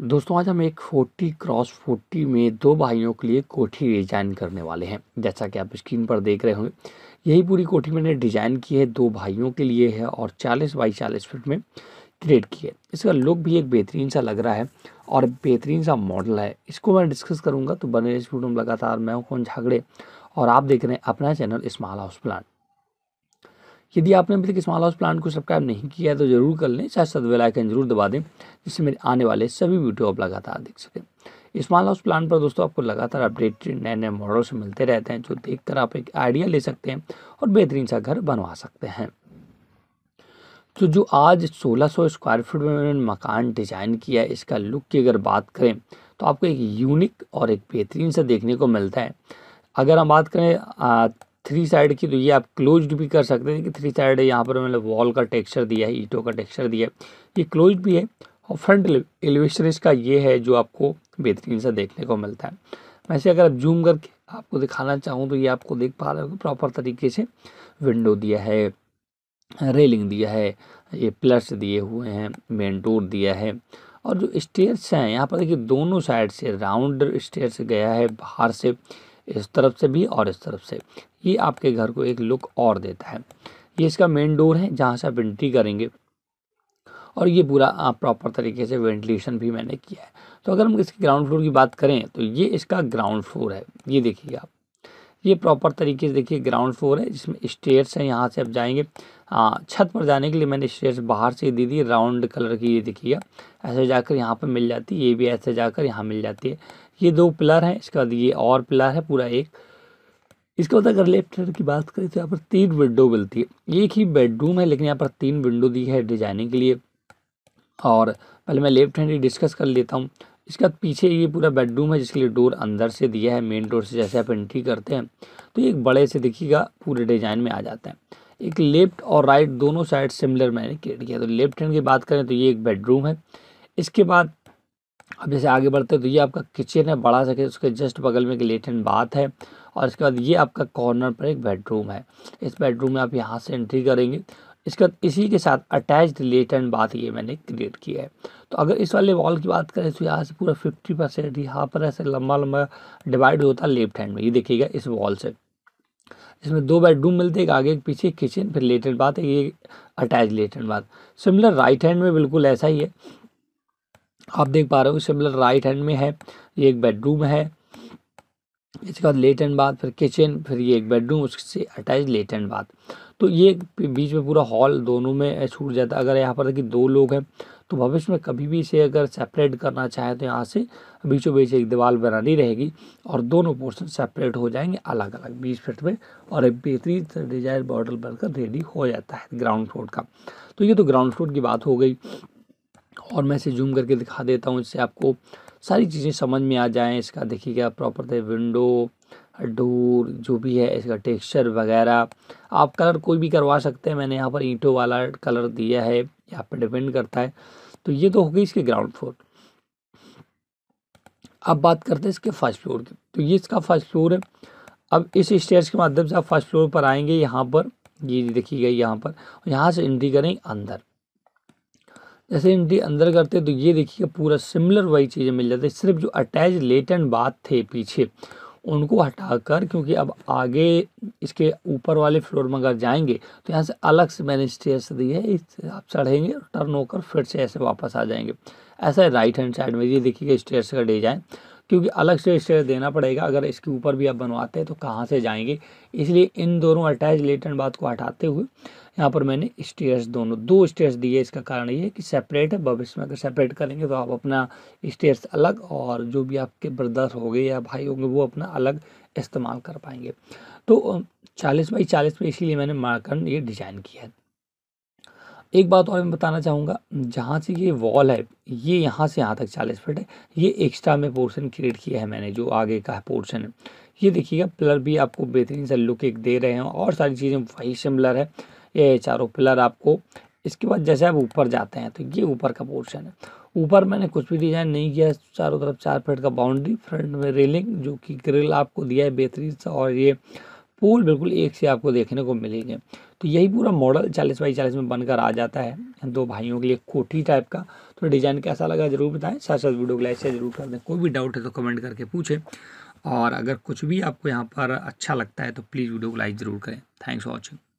दोस्तों आज हम एक 40 क्रॉस 40 में दो भाइयों के लिए कोठी डिजाइन करने वाले हैं जैसा कि आप स्क्रीन पर देख रहे होंगे यही पूरी कोठी मैंने डिजाइन की है दो भाइयों के लिए है और 40 बाई 40 फीट में क्रिएट की है इसका लुक भी एक बेहतरीन सा लग रहा है और बेहतरीन सा मॉडल है इसको मैं डिस्कस करूँगा तो बने इस वीडियो में लगातार मैं हूँ कौन और आप देख रहे हैं अपना चैनल स्मॉल हाउस प्लान यदि आपने अभी तक स्मॉल हाउस प्लान को सब्सक्राइब नहीं किया है तो जरूर कर लें साथ साथ बेलाइकन जरूर दबा दें जिससे मेरे आने वाले सभी वीडियो आप लगातार देख सकें स्मॉल हाउस प्लान पर दोस्तों आपको लगातार अपडेट नए नए मॉडल्स मिलते रहते हैं जो देख आप एक आइडिया ले सकते हैं और बेहतरीन सा घर बनवा सकते हैं तो जो आज 1600 स्क्वायर फीट में मैंने मकान डिजाइन किया है इसका लुक की अगर बात करें तो आपको एक यूनिक और एक बेहतरीन सा देखने को मिलता है अगर हम बात करें थ्री साइड की तो ये आप क्लोज्ड भी कर सकते हैं कि थ्री साइड है यहाँ पर मैंने वॉल का टेक्सचर दिया है ईटों का टेक्सचर दिया है ये क्लोज भी है और फ्रंट एलिवेशन इसका ये है जो आपको बेहतरीन सा देखने को मिलता है वैसे अगर आप जूम करके आपको दिखाना चाहूँ तो ये आपको देख पा रहे हो प्रॉपर तरीके से विंडो दिया है रेलिंग दिया है ये प्लस दिए हुए हैं मेन डोर दिया है और जो स्टेयर्स हैं यहाँ पर देखिए दोनों साइड से राउंड स्टेयर्स गया है बाहर से इस तरफ से भी और इस तरफ से ये आपके घर को एक लुक और देता है ये इसका मेन डोर है जहाँ से आप एंट्री करेंगे और ये पूरा प्रॉपर तरीके से वेंटिलेशन भी मैंने किया है तो अगर हम इसके ग्राउंड फ्लोर की बात करें तो ये इसका ग्राउंड फ्लोर है ये देखिए आप ये प्रॉपर तरीके से देखिए ग्राउंड फ्लोर है जिसमें स्टेयर्स हैं यहाँ से आप जाएंगे छत पर जाने के लिए मैंने स्टेयर्स बाहर से दी थी राउंड कलर की ये देखिएगा ऐसे जाकर यहाँ पर मिल जाती है ये भी ऐसे जाकर यहाँ मिल जाती है ये दो पिलर हैं इसके बाद ये और पिलर है पूरा एक इसके बाद अगर लेफ्ट साइड की बात करें तो यहाँ पर तीन विंडो मिलती है एक ही बेडरूम है लेकिन यहाँ पर तीन विंडो दी है डिजाइनिंग के लिए और पहले मैं लेफ्ट हैंड ही डिस्कस कर लेता हूँ इसके बाद पीछे ये पूरा बेडरूम है जिसके लिए डोर अंदर से दिया है मेन डोर से जैसे आप एंट्री करते हैं तो एक बड़े से देखिएगा पूरे डिजाइन में आ जाता है एक लेफ्ट और राइट दोनों साइड सिमिलर मैंने क्रिएट किया तो लेफ्ट हैंड की बात करें तो ये एक बेडरूम है इसके बाद अब जैसे आगे बढ़ते हैं तो ये आपका किचन है बड़ा सा उसके जस्ट बगल में एक लेट हैंड बाथ है और इसके बाद ये आपका कॉर्नर पर एक बेडरूम है इस बेडरूम में आप यहाँ से एंट्री करेंगे इसके बाद इसी के साथ अटैच रिलेटेड बात ये मैंने क्रिएट किया है तो अगर इस वाले वॉल की बात करें तो यहाँ से पूरा फिफ्टी परसेंट यहाँ पर ऐसे लंबा लंबा डिवाइड होता है लेफ्ट हैंड में ये देखिएगा इस वॉल से इसमें दो बेडरूम मिलते हैं आगे पीछे किचन फिर रिलेटेड बात है ये अटैच रिलेटेड बात सिमिलर राइट हैंड में बिल्कुल ऐसा ही है आप देख पा रहे हो सिमिलर राइट हैंड में है ये एक बेडरूम है इसके बाद लेट एंड बात फिर किचन फिर ये एक बेडरूम उससे अटैच लेट एंड बात तो ये बीच में पूरा हॉल दोनों में छूट जाता है अगर यहाँ पर देखिए दो लोग हैं तो भविष्य में कभी भी इसे अगर सेपरेट करना चाहें तो यहाँ से बीचों बीच एक दीवार बनानी रहेगी और दोनों पोर्शन सेपरेट हो जाएंगे अलग अलग बीस फिट में और एक बेहतरीन डिजाइन बॉर्डर बनकर रेडी हो जाता है ग्राउंड फ्लोर का तो ये तो ग्राउंड फ्लोर की बात हो गई और मैं इसे जूम करके दिखा देता हूँ इससे आपको सारी चीज़ें समझ में आ जाएँ इसका देखिएगा प्रॉपर विंडो डोर जो भी है इसका टेक्सचर वगैरह आप कलर कोई भी करवा सकते हैं मैंने यहाँ पर ईंटों वाला कलर दिया है यहाँ पर डिपेंड करता है तो ये तो हो गई इसके ग्राउंड फ्लोर अब बात करते हैं इसके फर्स्ट फ्लोर की तो ये इसका फर्स्ट फ्लोर है अब इस स्टेज के माध्यम से आप फर्स्ट फ्लोर पर आएंगे यहाँ पर ये देखी गई यहाँ पर यहाँ से एंट्री करेंगे अंदर जैसे एंट्री अंदर करते तो ये देखिए पूरा सिमिलर वही चीज़ें मिल जाती है सिर्फ जो अटैच लेट एंड थे पीछे उनको हटाकर क्योंकि अब आगे इसके ऊपर वाले फ्लोर में अगर जाएंगे तो यहाँ से अलग से मैंने स्टेयर्स दी है इससे आप चढ़ेंगे टर्न होकर फिर से ऐसे वापस आ जाएंगे ऐसा राइट हैंड साइड में ये देखिएगा स्टेयर्स का जाए क्योंकि अलग से स्टेयर देना पड़ेगा अगर इसके ऊपर भी आप बनवाते हैं तो कहाँ से जाएंगे इसलिए इन दोनों अटैच लेटन बात को हटाते हुए यहाँ पर मैंने स्टेयर्स दोनों दो स्टेयर्स दिए इसका कारण ये है कि सेपरेट है भविष्य में अगर सेपरेट करेंगे तो आप अपना स्टेयर्स अलग और जो भी आपके ब्रदर हो गए या भाई होंगे वो अपना अलग इस्तेमाल कर पाएंगे तो चालीस बाई चालीस पे इसीलिए मैंने मार्कन ये डिज़ाइन किया है एक बात और मैं बताना चाहूँगा जहाँ से ये वॉल है ये यहाँ से यहाँ तक चालीस फिट है ये एक्स्ट्रा में पोर्शन क्रिएट किया है मैंने जो आगे का है पोर्शन है ये देखिएगा पिलर भी आपको बेहतरीन सा लुक एक दे रहे हैं और सारी चीज़ें वही सिमिलर है ये चारों पिलर आपको इसके बाद जैसे आप ऊपर जाते हैं तो ये ऊपर का पोर्शन है ऊपर मैंने कुछ भी डिज़ाइन नहीं किया है चारों तरफ चार फीट का बाउंड्री फ्रंट में रेलिंग जो कि ग्रिल आपको दिया है बेहतरीन सा और ये पोल बिल्कुल एक से आपको देखने को मिलेंगे तो यही पूरा मॉडल चालीस बाई चालीस में बनकर आ जाता है दो भाइयों के लिए कोठी टाइप का तो डिज़ाइन कैसा लगा जरूर बताएं साथ साथ वीडियो को लाइक शेयर जरूर कर दें कोई भी डाउट है तो कमेंट करके पूछें और अगर कुछ भी आपको यहाँ पर अच्छा लगता है तो प्लीज़ वीडियो को लाइक ज़रूर करें थैंक्स फॉर वॉचिंग